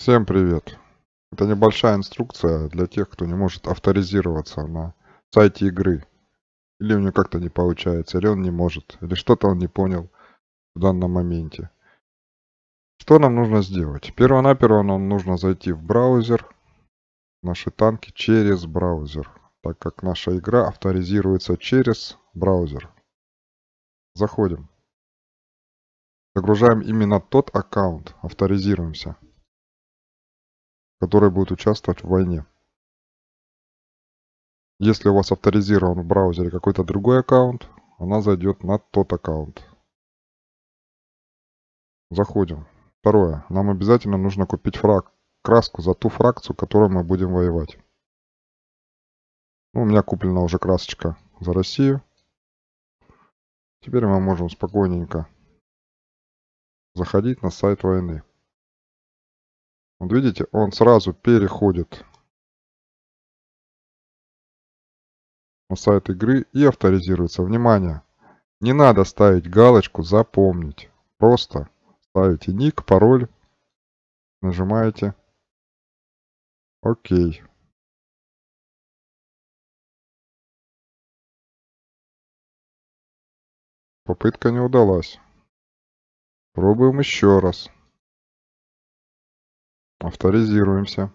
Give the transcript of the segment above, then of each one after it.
Всем привет! Это небольшая инструкция для тех, кто не может авторизироваться на сайте игры. Или у него как-то не получается, или он не может, или что-то он не понял в данном моменте. Что нам нужно сделать? Первонаперво нам нужно зайти в браузер, наши танки через браузер, так как наша игра авторизируется через браузер. Заходим. Загружаем именно тот аккаунт, авторизируемся которые будут участвовать в войне. Если у вас авторизирован в браузере какой-то другой аккаунт, она зайдет на тот аккаунт. Заходим. Второе. Нам обязательно нужно купить фрак, краску за ту фракцию, которую мы будем воевать. Ну, у меня куплена уже красочка за Россию. Теперь мы можем спокойненько заходить на сайт войны. Вот видите, он сразу переходит на сайт игры и авторизируется. Внимание! Не надо ставить галочку «Запомнить». Просто ставите ник, пароль, нажимаете «Ок». Попытка не удалась. Пробуем еще раз авторизируемся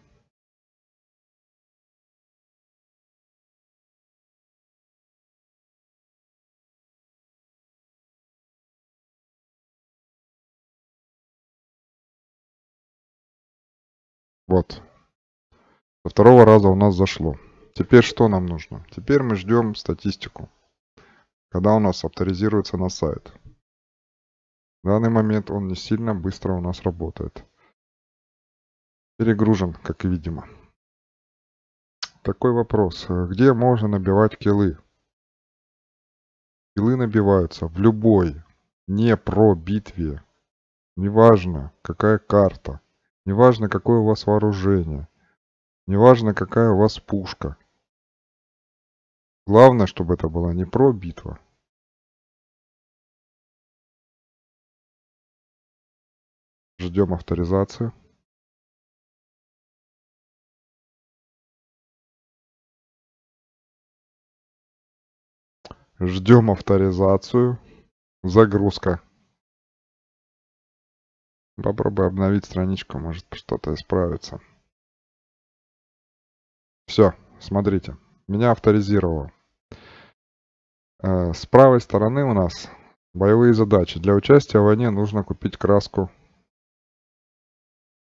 Вот. Со второго раза у нас зашло. Теперь что нам нужно? Теперь мы ждем статистику, когда у нас авторизируется на сайт. В данный момент он не сильно быстро у нас работает перегружен, как видимо. Такой вопрос. Э, где можно набивать килы? Килы набиваются в любой, не про битве. Неважно, какая карта. Неважно, какое у вас вооружение. Неважно, какая у вас пушка. Главное, чтобы это была не про битва. Ждем авторизацию. Ждем авторизацию. Загрузка. Попробуй обновить страничку, может что-то исправится. Все, смотрите, меня авторизировало. Э, с правой стороны у нас боевые задачи. Для участия в войне нужно купить краску.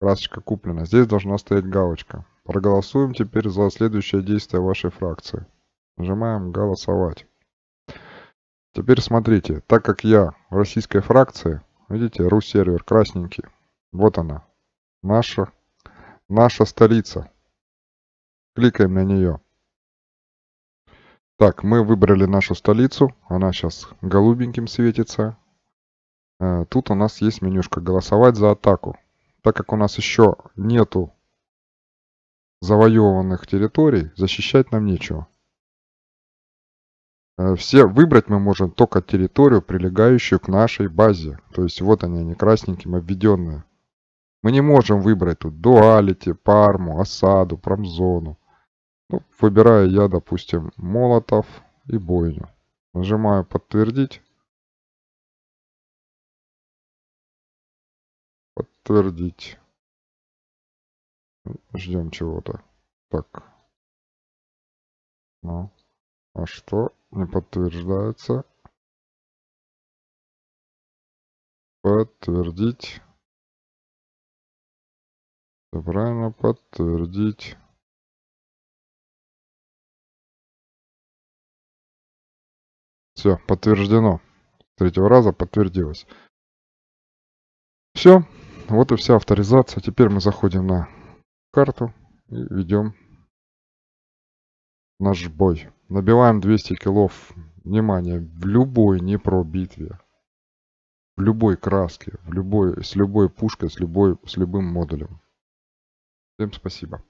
Красочка куплена. Здесь должна стоять галочка. Проголосуем теперь за следующее действие вашей фракции. Нажимаем «Голосовать». Теперь смотрите, так как я в российской фракции, видите, ру-сервер красненький, вот она, наша, наша столица. Кликаем на нее. Так, мы выбрали нашу столицу, она сейчас голубеньким светится. Э, тут у нас есть менюшка «Голосовать за атаку». Так как у нас еще нету завоеванных территорий, защищать нам нечего. Э, все выбрать мы можем только территорию, прилегающую к нашей базе. То есть вот они, они красненьким обведенные. Мы не можем выбрать тут дуалити, парму, осаду, промзону. Ну, выбираю я, допустим, молотов и бойню. Нажимаю подтвердить. Подтвердить. Ждем чего-то. Так. Ну, а что не подтверждается. Подтвердить. Все правильно, подтвердить. Все, подтверждено. третьего раза подтвердилось. Все, вот и вся авторизация. Теперь мы заходим на карту и ведем наш бой. Набиваем 200 килов, внимание, в любой не про битве. В любой краске, в любой, с любой пушкой, с, любой, с любым модулем. Всем спасибо.